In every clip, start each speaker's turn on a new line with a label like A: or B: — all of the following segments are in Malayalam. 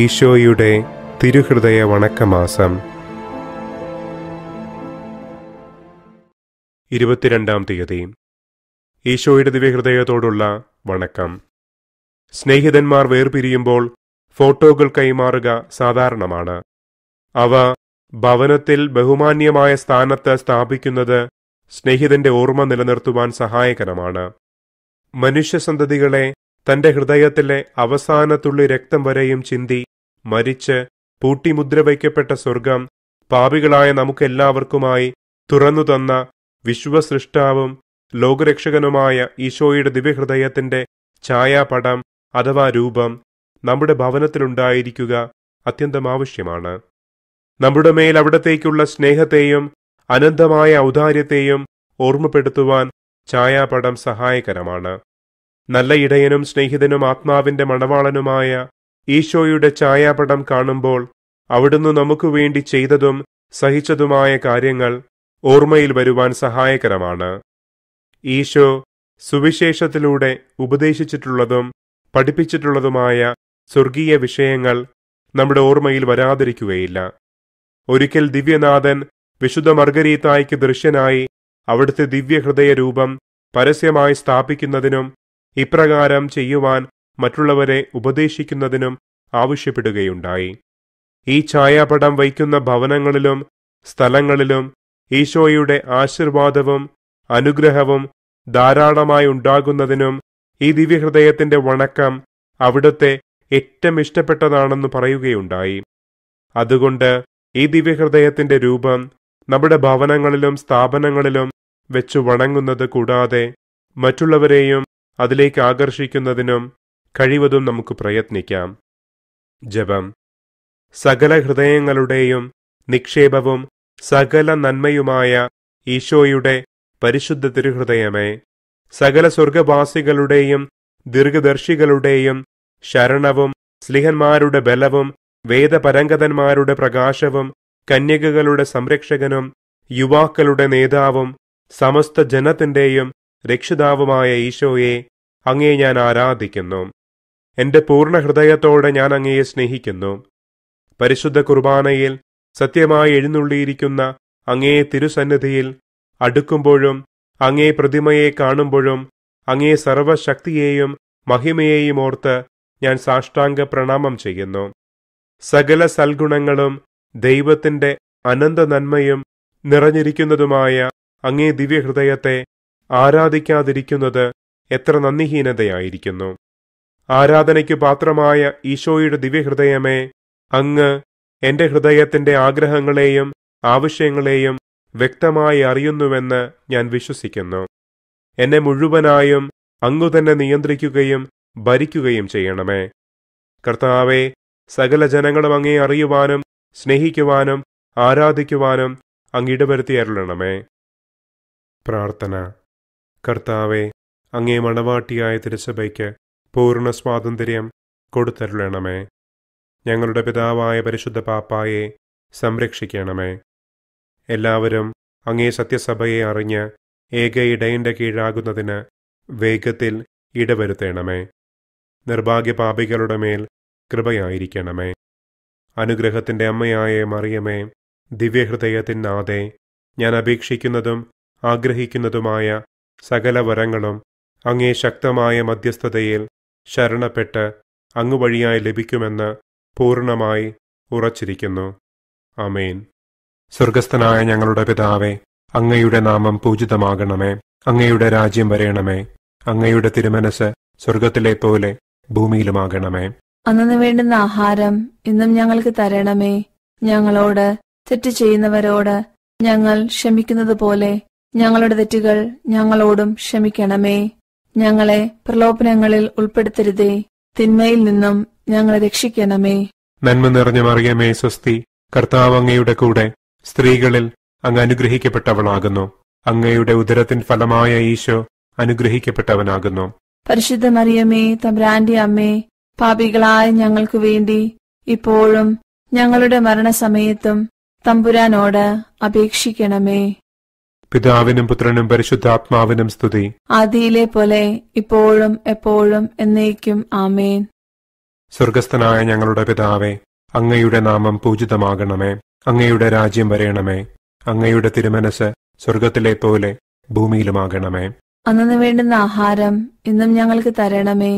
A: ഈശോയുടെ തിരുഹൃദയ വണക്കമാസം ഇരുപത്തിരണ്ടാം തീയതി ഈശോയുടെ ദിവ്യഹൃദയത്തോടുള്ള വണക്കം സ്നേഹിതന്മാർ വേർപിരിയുമ്പോൾ ഫോട്ടോകൾ കൈമാറുക സാധാരണമാണ് അവ ഭവനത്തിൽ ബഹുമാന്യമായ സ്ഥാനത്ത് സ്ഥാപിക്കുന്നത് സ്നേഹിതന്റെ ഓർമ്മ നിലനിർത്തുവാൻ സഹായകരമാണ് മനുഷ്യസന്തതികളെ തന്റെ ഹൃദയത്തിലെ അവസാനത്തുള്ളി രക്തം വരെയും ചിന്തി മരിച്ച് പൂട്ടിമുദ്ര വയ്ക്കപ്പെട്ട സ്വർഗം പാപികളായ നമുക്കെല്ലാവർക്കുമായി തുറന്നു തന്ന വിശ്വസൃഷ്ടാവും ലോകരക്ഷകനുമായ ഈശോയുടെ ദിവ്യഹൃദയത്തിന്റെ ഛായാപടം അഥവാ രൂപം നമ്മുടെ ഭവനത്തിലുണ്ടായിരിക്കുക അത്യന്തം ആവശ്യമാണ് നമ്മുടെ മേൽ അവിടത്തേക്കുള്ള സ്നേഹത്തെയും അനന്തമായ ഔദാര്യത്തെയും ഓർമ്മപ്പെടുത്തുവാൻ ഛായാപടം സഹായകരമാണ് നല്ല ഇടയനും സ്നേഹിതനും ആത്മാവിന്റെ മണവാളനുമായ ഈശോയുടെ ഛായാപടം കാണുമ്പോൾ അവിടുന്ന് നമുക്കു വേണ്ടി ചെയ്തതും സഹിച്ചതുമായ കാര്യങ്ങൾ ഓർമ്മയിൽ വരുവാൻ സഹായകരമാണ് ഈശോ സുവിശേഷത്തിലൂടെ ഉപദേശിച്ചിട്ടുള്ളതും പഠിപ്പിച്ചിട്ടുള്ളതുമായ സ്വർഗീയ വിഷയങ്ങൾ നമ്മുടെ ഓർമ്മയിൽ വരാതിരിക്കുകയില്ല ഒരിക്കൽ ദിവ്യനാഥൻ വിശുദ്ധ മർഗരീതായ്ക്ക് ദൃശ്യനായി അവിടുത്തെ ദിവ്യഹൃദയ രൂപം പരസ്യമായി സ്ഥാപിക്കുന്നതിനും ഇപ്രകാരം ചെയ്യുവാൻ മറ്റുള്ളവരെ ഉപദേശിക്കുന്നതിനും ആവശ്യപ്പെടുകയുണ്ടായി ഈ ഛായാപടം വയ്ക്കുന്ന ഭവനങ്ങളിലും സ്ഥലങ്ങളിലും ഈശോയുടെ ആശീർവാദവും അനുഗ്രഹവും ധാരാളമായി ഉണ്ടാകുന്നതിനും ഈ ദിവ്യഹൃദയത്തിന്റെ വണക്കം അവിടുത്തെ ഏറ്റവും ഇഷ്ടപ്പെട്ടതാണെന്ന് പറയുകയുണ്ടായി അതുകൊണ്ട് ഈ ദിവ്യഹൃദയത്തിന്റെ രൂപം നമ്മുടെ ഭവനങ്ങളിലും സ്ഥാപനങ്ങളിലും വെച്ചു വണങ്ങുന്നത് കൂടാതെ മറ്റുള്ളവരെയും അതിലേക്ക് ആകർഷിക്കുന്നതിനും കഴിവതും നമുക്ക് പ്രയത്നിക്കാം ജപം സകല ഹൃദയങ്ങളുടെയും നിക്ഷേപവും സകല നന്മയുമായ ഈശോയുടെ പരിശുദ്ധ തിരുഹൃദയമേ സകല സ്വർഗവാസികളുടെയും ദീർഘദർശികളുടെയും ശരണവും സ്ലിഹന്മാരുടെ ബലവും വേദപരംഗതന്മാരുടെ പ്രകാശവും കന്യകകളുടെ സംരക്ഷകനും യുവാക്കളുടെ നേതാവും സമസ്ത ജനത്തിന്റെയും രക്ഷിതാവുമായ ഈശോയെ അങ്ങേ ഞാൻ ആരാധിക്കുന്നു എന്റെ പൂർണ്ണ ഹൃദയത്തോടെ ഞാൻ അങ്ങയെ സ്നേഹിക്കുന്നു പരിശുദ്ധ കുർബാനയിൽ സത്യമായി എഴുന്നള്ളിയിരിക്കുന്ന അങ്ങേ തിരുസന്നിധിയിൽ അടുക്കുമ്പോഴും അങ്ങേ പ്രതിമയെ കാണുമ്പോഴും അങ്ങേ സർവശക്തിയെയും മഹിമയെയും ഓർത്ത് ഞാൻ സാഷ്ടാംഗ പ്രണാമം ചെയ്യുന്നു സകല സൽഗുണങ്ങളും ദൈവത്തിന്റെ അനന്ത നന്മയും നിറഞ്ഞിരിക്കുന്നതുമായ അങ്ങേ ദിവ്യഹൃദയത്തെ ആരാധിക്കാതിരിക്കുന്നത് എത്ര നന്ദിഹീനതയായിരിക്കുന്നു ആരാധനയ്ക്കു പാത്രമായ ഈശോയുടെ ദിവ്യഹൃദയമേ അങ്ങ് എന്റെ ഹൃദയത്തിന്റെ ആഗ്രഹങ്ങളെയും ആവശ്യങ്ങളെയും വ്യക്തമായി അറിയുന്നുവെന്ന് ഞാൻ വിശ്വസിക്കുന്നു എന്നെ മുഴുവനായും അങ്ങു തന്നെ നിയന്ത്രിക്കുകയും ഭരിക്കുകയും ചെയ്യണമേ കർത്താവെ സകല ജനങ്ങളും അങ്ങേ അറിയുവാനും സ്നേഹിക്കുവാനും ആരാധിക്കുവാനും അങ്ങിടവരുത്തി പ്രാർത്ഥന കർത്താവെ അങ്ങേ മണവാട്ടിയായ തിരുസഭയ്ക്ക് പൂർണ്ണ സ്വാതന്ത്ര്യം കൊടുത്തരുളണമേ ഞങ്ങളുടെ പിതാവായ പരിശുദ്ധ പാപ്പായെ സംരക്ഷിക്കണമേ എല്ലാവരും അങ്ങേ സത്യസഭയെ അറിഞ്ഞ് ഏക ഇടയൻ്റെ കീഴാകുന്നതിന് വേഗത്തിൽ ഇടവരുത്തേണമേ നിർഭാഗ്യപാപികളുടെ മേൽ കൃപയായിരിക്കണമേ അനുഗ്രഹത്തിൻ്റെ അമ്മയായ മറിയമേ ദിവ്യഹൃദയത്തിനാതെ ഞാൻ അപേക്ഷിക്കുന്നതും ആഗ്രഹിക്കുന്നതുമായ സകല വരങ്ങളും അങ്ങേ ശക്തമായ മധ്യസ്ഥതയിൽ ശരണപ്പെട്ട് അങ്ങുവഴിയായി ലഭിക്കുമെന്ന് പൂർണ്ണമായി ഉറച്ചിരിക്കുന്നു അമേൻ സ്വർഗസ്ഥനായ ഞങ്ങളുടെ പിതാവേ അങ്ങയുടെ നാമം പൂജിതമാകണമേ അങ്ങയുടെ രാജ്യം വരയണമേ അങ്ങയുടെ തിരുമനസ് സ്വർഗത്തിലെ പോലെ ഭൂമിയിലുമാകണമേ
B: അന്നു വേണ്ടുന്ന ആഹാരം ഇന്നും ഞങ്ങൾക്ക് തരണമേ ഞങ്ങളോട് തെറ്റ് ചെയ്യുന്നവരോട് ഞങ്ങൾ ക്ഷമിക്കുന്നത് പോലെ ഞങ്ങളുടെ തെറ്റുകൾ ഞങ്ങളോടും ക്ഷമിക്കണമേ ഞങ്ങളെ പ്രലോഭനങ്ങളിൽ ഉൾപ്പെടുത്തരുതേ തിന്മയിൽ നിന്നും ഞങ്ങളെ രക്ഷിക്കണമേ
A: നന്മ നിറഞ്ഞ മറിയമേ സ്വസ്തി കർത്താവ് അങ്ങയുടെ കൂടെ സ്ത്രീകളിൽ അങ്ങ് അനുഗ്രഹിക്കപ്പെട്ടവളാകുന്നു അങ്ങയുടെ ഉദരത്തിൻ ഫലമായ ഈശോ അനുഗ്രഹിക്കപ്പെട്ടവനാകുന്നു
B: പരിശുദ്ധ മറിയമേ തമ്പ്രാന്റെ അമ്മേ പാപികളായ ഞങ്ങൾക്കു വേണ്ടി ഇപ്പോഴും ഞങ്ങളുടെ മരണസമയത്തും തമ്പുരാനോട് അപേക്ഷിക്കണമേ
A: പിതാവിനും പുത്രനും പരിശുദ്ധാത്മാവിനും സ്തുതി
B: ആദിയിലെ പോലെ ഇപ്പോഴും എപ്പോഴും എന്നേക്കും ആമേൻ
A: സ്വർഗസ്ഥനായ ഞങ്ങളുടെ പിതാവേ അങ്ങയുടെ നാമം പൂജിതമാകണമേ അങ്ങയുടെ രാജ്യം വരയണമേ അങ്ങയുടെ തിരുമനസ് സ്വർഗത്തിലെ പോലെ ഭൂമിയിലുമാകണമേ
B: അന്നു വേണ്ടുന്ന ആഹാരം ഇന്നും ഞങ്ങൾക്ക് തരണമേ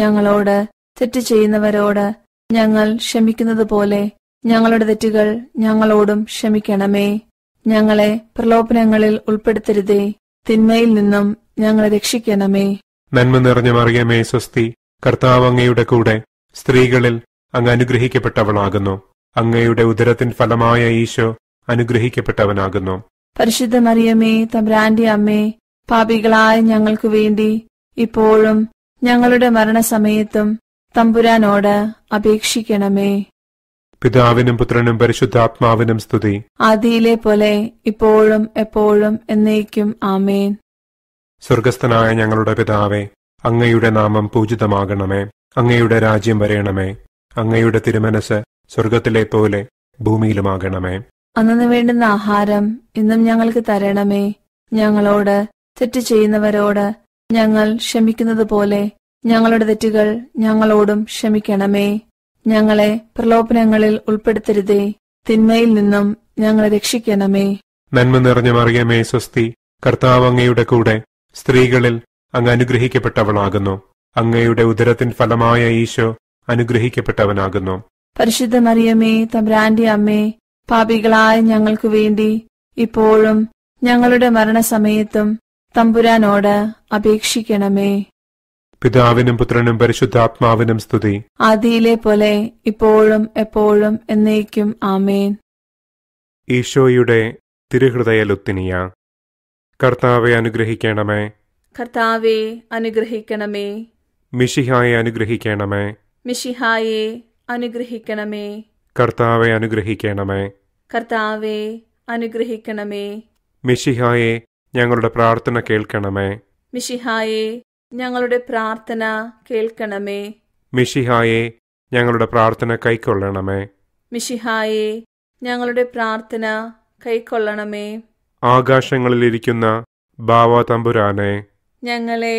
B: ഞങ്ങളോട് തെറ്റ് ചെയ്യുന്നവരോട് ഞങ്ങൾ ക്ഷമിക്കുന്നത് പോലെ ഞങ്ങളുടെ തെറ്റുകൾ ഞങ്ങളോടും ക്ഷമിക്കണമേ ഞങ്ങളെ പ്രലോഭനങ്ങളിൽ ഉൾപ്പെടുത്തരുതേ തിന്മയിൽ നിന്നും ഞങ്ങളെ രക്ഷിക്കണമേ
A: നന്മ നിറഞ്ഞ മറിയമേ സ്വസ്തി കർത്താവ് അങ്ങയുടെ കൂടെ സ്ത്രീകളിൽ അങ്ങ് അനുഗ്രഹിക്കപ്പെട്ടവളാകുന്നു അങ്ങയുടെ ഉദരത്തിൻ ഫലമായ ഈശോ അനുഗ്രഹിക്കപ്പെട്ടവനാകുന്നു
B: പരിശുദ്ധ മറിയമേ തമ്പ്രാന്റെ അമ്മേ പാപികളായ ഞങ്ങൾക്കു വേണ്ടി ഇപ്പോഴും ഞങ്ങളുടെ മരണസമയത്തും തമ്പുരാനോട് അപേക്ഷിക്കണമേ
A: പിതാവിനും പുത്രനും പരിശുദ്ധാത്മാവിനും സ്തുതി
B: ആദിയിലെ പോലെ ഇപ്പോഴും എപ്പോഴും എന്നേക്കും ആമേൻ
A: സ്വർഗസ്ഥനായ ഞങ്ങളുടെ പിതാവേ അങ്ങയുടെ നാമം പൂജിതമാകണമേ അങ്ങയുടെ രാജ്യം വരയണമേ അങ്ങയുടെ തിരുമനസ് സ്വർഗത്തിലെ പോലെ ഭൂമിയിലുമാകണമേ
B: അന്നു വേണ്ടുന്ന ആഹാരം ഇന്നും ഞങ്ങൾക്ക് തരണമേ ഞങ്ങളോട് തെറ്റ് ചെയ്യുന്നവരോട് ഞങ്ങൾ ക്ഷമിക്കുന്നത് പോലെ ഞങ്ങളുടെ തെറ്റുകൾ ഞങ്ങളോടും ക്ഷമിക്കണമേ ഞങ്ങളെ പ്രലോഭനങ്ങളിൽ ഉൾപ്പെടുത്തരുതേ തിന്മയിൽ നിന്നും ഞങ്ങളെ രക്ഷിക്കണമേ
A: നന്മ നിറഞ്ഞ മറിയമേ സ്വസ്തി കർത്താവ് അങ്ങയുടെ കൂടെ സ്ത്രീകളിൽ അങ്ങ് അനുഗ്രഹിക്കപ്പെട്ടവളാകുന്നു അങ്ങയുടെ ഉദരത്തിൻ ഫലമായ ഈശോ അനുഗ്രഹിക്കപ്പെട്ടവനാകുന്നു
B: പരിശുദ്ധ മറിയമേ തമ്പ്രാന്റെ അമ്മേ പാപികളായ ഞങ്ങൾക്കു വേണ്ടി ഇപ്പോഴും ഞങ്ങളുടെ മരണസമയത്തും തമ്പുരാനോട് അപേക്ഷിക്കണമേ
A: പിതാവിനും പുത്രനും പരിശുദ്ധാത്മാവിനും സ്തുതി
B: ആദിയിലെ പോലെ ഇപ്പോഴും എപ്പോഴും എന്നേക്കും
A: ആമേൻ ഈശോയുടെ തിരുഹൃദയ ലുത്തിനിയ കർത്താവെ അനുഗ്രഹിക്കണമേ
B: കർത്താവെ അനുഗ്രഹിക്കണമേ
A: മിഷിഹായെ അനുഗ്രഹിക്കണമേ
B: മിഷിഹായെ അനുഗ്രഹിക്കണമേ
A: കർത്താവെ അനുഗ്രഹിക്കണമേ
B: കർത്താവെ അനുഗ്രഹിക്കണമേ
A: മിഷിഹായെ ഞങ്ങളുടെ പ്രാർത്ഥന കേൾക്കണമേ
B: മിഷിഹായെ ഞങ്ങളുടെ പ്രാർത്ഥന കേൾക്കണമേ
A: മിഷിഹായെ ഞങ്ങളുടെ പ്രാർത്ഥന കൈക്കൊള്ളണമേ
B: മിഷിഹായെ ഞങ്ങളുടെ പ്രാർത്ഥന കൈക്കൊള്ളണമേ
A: ആകാശങ്ങളിലിരിക്കുന്ന ബാവ തമ്പുരാനെ
B: ഞങ്ങളെ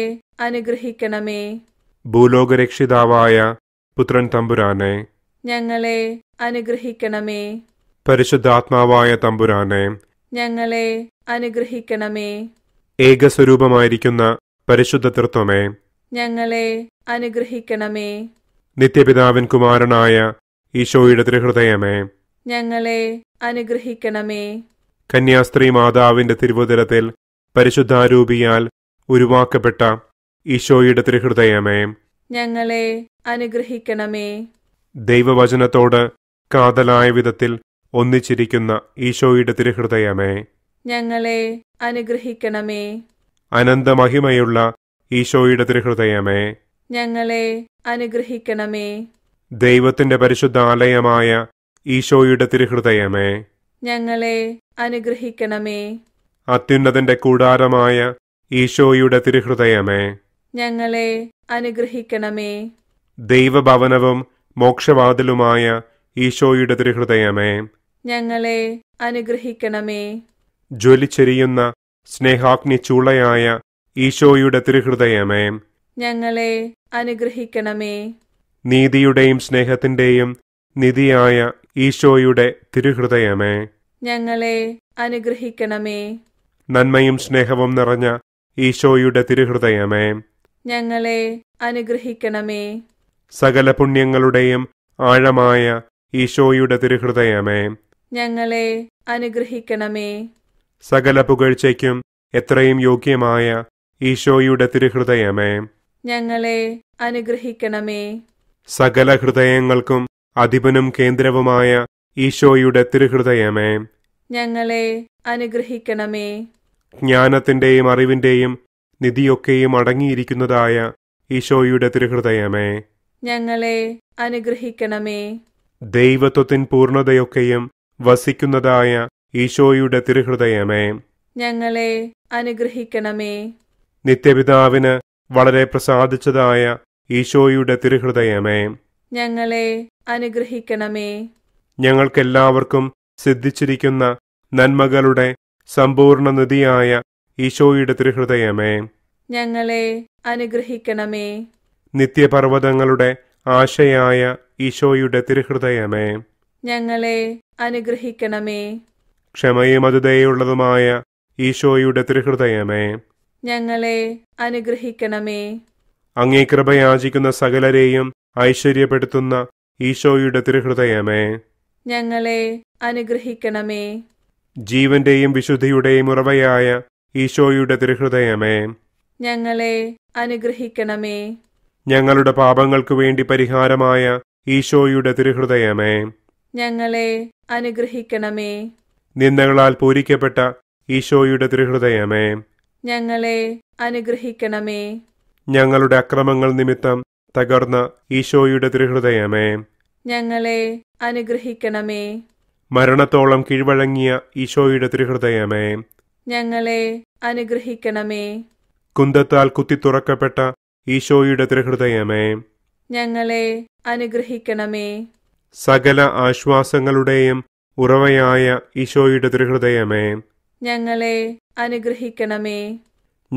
B: അനുഗ്രഹിക്കണമേ
A: ഭൂലോകരക്ഷിതാവായ പുത്രൻ തമ്പുരാനെ
B: ഞങ്ങളെ അനുഗ്രഹിക്കണമേ
A: പരിശുദ്ധാത്മാവായ തമ്പുരാനെ
B: ഞങ്ങളെ അനുഗ്രഹിക്കണമേ
A: ഏകസ്വരൂപമായിരിക്കുന്ന പരിശുദ്ധ തീർത്ഥമേ
B: ഞങ്ങളെ അനുഗ്രഹിക്കണമേ
A: നിത്യപിതാവിൻ കുമാരനായ ഈശോയുടെ തിരുഹൃദയമേ
B: ഞങ്ങളെ അനുഗ്രഹിക്കണമേ
A: കന്യാസ്ത്രീ മാതാവിന്റെ തിരുവുതലത്തിൽ പരിശുദ്ധാരൂപിയാൽ ഉരുവാക്കപ്പെട്ട ഈശോയുടെ തിരുഹൃദയമേ
B: ഞങ്ങളെ അനുഗ്രഹിക്കണമേ
A: ദൈവവചനത്തോട് കാതലായ വിധത്തിൽ ഒന്നിച്ചിരിക്കുന്ന ഈശോയുടെ തിരുഹൃദയമേ
B: ഞങ്ങളെ അനുഗ്രഹിക്കണമേ
A: അനന്തമഹിമയുള്ള ഈശോയുടെ തിരുഹൃദയമേ
B: ഞങ്ങളെ അനുഗ്രഹിക്കണമേ
A: ദൈവത്തിന്റെ പരിശുദ്ധ ആലയമായ ഈശോയുടെ തിരുഹൃദയമേ
B: ഞങ്ങളെ അനുഗ്രഹിക്കണമേ
A: അത്യുന്നതന്റെ കൂടാരമായ ഈശോയുടെ തിരുഹൃദയമേ
B: ഞങ്ങളെ അനുഗ്രഹിക്കണമേ
A: ദൈവഭവനവും മോക്ഷവാതിലുമായ ഈശോയുടെ തിരുഹൃദയമേ
B: ഞങ്ങളെ അനുഗ്രഹിക്കണമേ
A: ജ്വലിച്ചെരിയുന്ന സ്നേഹാഗ്നി ചൂളയായ ഈശോയുടെ തിരുഹൃദയമേ
B: ഞങ്ങളെ അനുഗ്രഹിക്കണമേ
A: നീതിയുടെയും സ്നേഹത്തിന്റെയും നിധിയായ ഈശോയുടെ തിരുഹൃദയമേ
B: ഞങ്ങളെ അനുഗ്രഹിക്കണമേ
A: നന്മയും സ്നേഹവും നിറഞ്ഞ ഈശോയുടെ തിരുഹൃദയമേ
B: ഞങ്ങളെ അനുഗ്രഹിക്കണമേ
A: സകല പുണ്യങ്ങളുടെയും ആഴമായ ഈശോയുടെ തിരുഹൃദയമേ
B: ഞങ്ങളെ അനുഗ്രഹിക്കണമേ
A: സകല പുകഴ്ചയ്ക്കും എത്രയും യോഗ്യമായ ഈശോയുടെ തിരുഹൃദയമേ
B: ഞങ്ങളെ അനുഗ്രഹിക്കണമേ
A: സകല ഹൃദയങ്ങൾക്കും അധിപനും കേന്ദ്രവുമായ ഈശോയുടെ തിരുഹൃദയമേ
B: ഞങ്ങളെ അനുഗ്രഹിക്കണമേ
A: ജ്ഞാനത്തിന്റെയും അറിവിന്റെയും നിധിയൊക്കെയും അടങ്ങിയിരിക്കുന്നതായ ഈശോയുടെ തിരുഹൃദയമേ
B: ഞങ്ങളെ അനുഗ്രഹിക്കണമേ
A: ദൈവത്വത്തിൻ പൂർണതയൊക്കെയും വസിക്കുന്നതായ ഈശോയുടെ തിരുഹൃദയമേ
B: ഞങ്ങളെ അനുഗ്രഹിക്കണമേ
A: നിത്യപിതാവിന് വളരെ പ്രസാദിച്ചതായ ഈശോയുടെ തിരുഹൃദയമേ
B: ഞങ്ങളെ അനുഗ്രഹിക്കണമേ
A: ഞങ്ങൾക്കെല്ലാവർക്കും സിദ്ധിച്ചിരിക്കുന്ന നന്മകളുടെ സമ്പൂർണ്ണ നിധിയായ ഈശോയുടെ തിരുഹൃദയമേ
B: ഞങ്ങളെ അനുഗ്രഹിക്കണമേ
A: നിത്യപർവ്വതങ്ങളുടെ ആശയായ ഈശോയുടെ തിരുഹൃദയമേ
B: ഞങ്ങളെ അനുഗ്രഹിക്കണമേ
A: ക്ഷമയും അതുതയുള്ളതുമായ ഈശോയുടെ തിരുഹൃദയമേ
B: ഞങ്ങളെ അനുഗ്രഹിക്കണമേ
A: അങ്ങേ കൃപയാചിക്കുന്ന സകലരെയും ഐശ്വര്യപ്പെടുത്തുന്ന ഈശോയുടെ തിരുഹൃദയമേ
B: ഞങ്ങളെ അനുഗ്രഹിക്കണമേ
A: ജീവന്റെയും വിശുദ്ധിയുടെയും ഉറവയായ ഈശോയുടെ തിരുഹൃദയമേ
B: ഞങ്ങളെ അനുഗ്രഹിക്കണമേ
A: ഞങ്ങളുടെ പാപങ്ങൾക്ക് വേണ്ടി പരിഹാരമായ ഈശോയുടെ തിരുഹൃദയമേ
B: ഞങ്ങളെ അനുഗ്രഹിക്കണമേ
A: നിന്ദകളാൽ പൂരിക്കപ്പെട്ട ഈശോയുടെ തിരുഹൃദയമേ
B: ഞങ്ങളെ അനുഗ്രഹിക്കണമേ
A: ഞങ്ങളുടെ അക്രമങ്ങൾ നിമിത്തം തകർന്ന ഈശോയുടെ തിരുഹൃദയമേ
B: ഞങ്ങളെ അനുഗ്രഹിക്കണമേ
A: മരണത്തോളം കീഴ്വഴങ്ങിയ ഈശോയുടെ തിരുഹൃദയമേ
B: ഞങ്ങളെ അനുഗ്രഹിക്കണമേ
A: കുന്തത്താൽ തുറക്കപ്പെട്ട ഈശോയുടെ തിരുഹൃദയമേ
B: ഞങ്ങളെ അനുഗ്രഹിക്കണമേ
A: സകല ആശ്വാസങ്ങളുടെയും ഉറവയായ ഈശോയുടെ തിരുഹൃദയമേ
B: ഞങ്ങളെ അനുഗ്രഹിക്കണമേ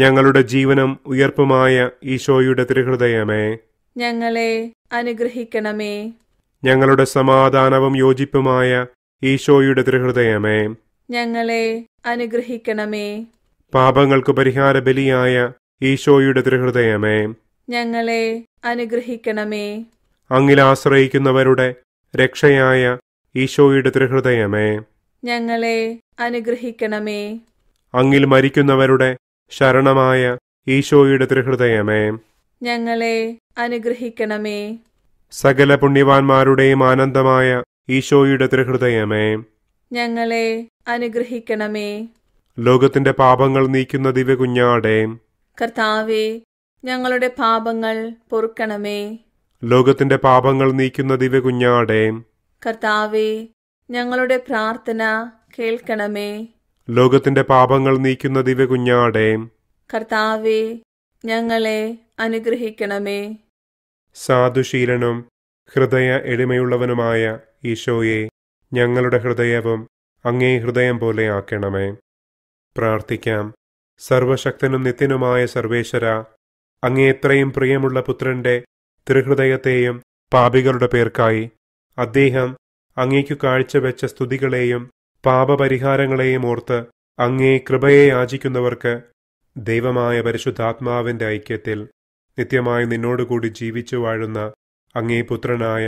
A: ഞങ്ങളുടെ ജീവനം ഉയർപ്പുമായ ഈശോയുടെ തിരുഹൃദയമേ
B: ഞങ്ങളെ അനുഗ്രഹിക്കണമേ
A: ഞങ്ങളുടെ സമാധാനവും യോജിപ്പുമായ ഈശോയുടെ തിരുഹൃദയമേ
B: ഞങ്ങളെ അനുഗ്രഹിക്കണമേ
A: പാപങ്ങൾക്ക് പരിഹാര ബലിയായ ഈശോയുടെ തിരുഹൃദയമേ
B: ഞങ്ങളെ അനുഗ്രഹിക്കണമേ
A: അങ്ങിൽ ആശ്രയിക്കുന്നവരുടെ രക്ഷയായ ഈശോയുടെ തിരുഹൃദയമേ
B: ഞങ്ങളെ അനുഗ്രഹിക്കണമേ
A: അങ്ങിൽ മരിക്കുന്നവരുടെ ശരണമായ ഈശോയുടെ തിരുഹൃദയമേ
B: ഞങ്ങളെ അനുഗ്രഹിക്കണമേ
A: സകല പുണ്യവാന്മാരുടെയും ആനന്ദമായ ഈശോയുടെ തിരുഹൃദയമേ
B: ഞങ്ങളെ അനുഗ്രഹിക്കണമേ
A: ലോകത്തിന്റെ പാപങ്ങൾ നീക്കുന്ന ദിവ്യകുഞ്ഞാടെ
B: കർത്താവേ ഞങ്ങളുടെ പാപങ്ങൾ പൊറുക്കണമേ
A: ലോകത്തിന്റെ പാപങ്ങൾ നീക്കുന്ന ദിവ്യകുഞ്ഞാടെ
B: കർത്താവെ ഞങ്ങളുടെ പ്രാർത്ഥന കേൾക്കണമേ
A: ലോകത്തിന്റെ പാപങ്ങൾ നീക്കുന്ന ദിവ്യകുഞ്ഞാടെ
B: കർത്താവെ ഞങ്ങളെ അനുഗ്രഹിക്കണമേ
A: സാധുശീലനും ഹൃദയ എളിമയുള്ളവനുമായ ഈശോയെ ഞങ്ങളുടെ ഹൃദയവും അങ്ങേ ഹൃദയം പോലെ ആക്കണമേ പ്രാർത്ഥിക്കാം സർവശക്തനും നിത്യനുമായ സർവേശ്വര അങ്ങേ എത്രയും പ്രിയമുള്ള പുത്രന്റെ തിരുഹൃദയത്തെയും പാപികളുടെ പേർക്കായി അദ്ദേഹം അങ്ങേക്കു കാഴ്ചവെച്ച സ്തുതികളെയും പാപപരിഹാരങ്ങളെയും ഓർത്ത് അങ്ങേ കൃപയെ യാചിക്കുന്നവർക്ക് ദൈവമായ പരിശുദ്ധാത്മാവിന്റെ ഐക്യത്തിൽ നിത്യമായി നിന്നോടുകൂടി ജീവിച്ചു വാഴുന്ന അങ്ങേ പുത്രനായ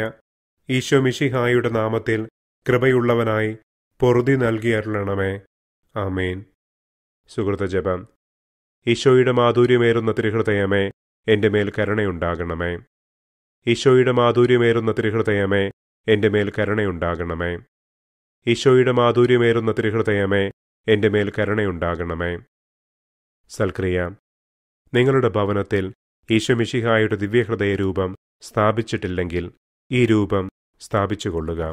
A: ഈശോ മിഷിഹായുടെ നാമത്തിൽ കൃപയുള്ളവനായി പൊറുതി നൽകി അരുളണമേ ആമേൻ സുഹൃത്ത ജപം ഈശോയുടെ മാധുര്യമേറുന്ന തിരുഹൃദയമേ എൻ്റെ മേൽ കരുണയുണ്ടാകണമേ ഈശോയുടെ മാധുര്യമേറുന്ന തിരുഹൃദയമേ എന്റെ മേൽ കരുണയുണ്ടാകണമേ ഈശോയുടെ മാധുര്യമേറുന്ന തിരുഹൃദയമേ എന്റെ മേൽ കരുണയുണ്ടാകണമേ സൽക്രിയ നിങ്ങളുടെ ഭവനത്തിൽ ഈശോമിഷിഹായുടെ ദിവ്യഹൃദയ രൂപം സ്ഥാപിച്ചിട്ടില്ലെങ്കിൽ ഈ രൂപം സ്ഥാപിച്ചുകൊള്ളുക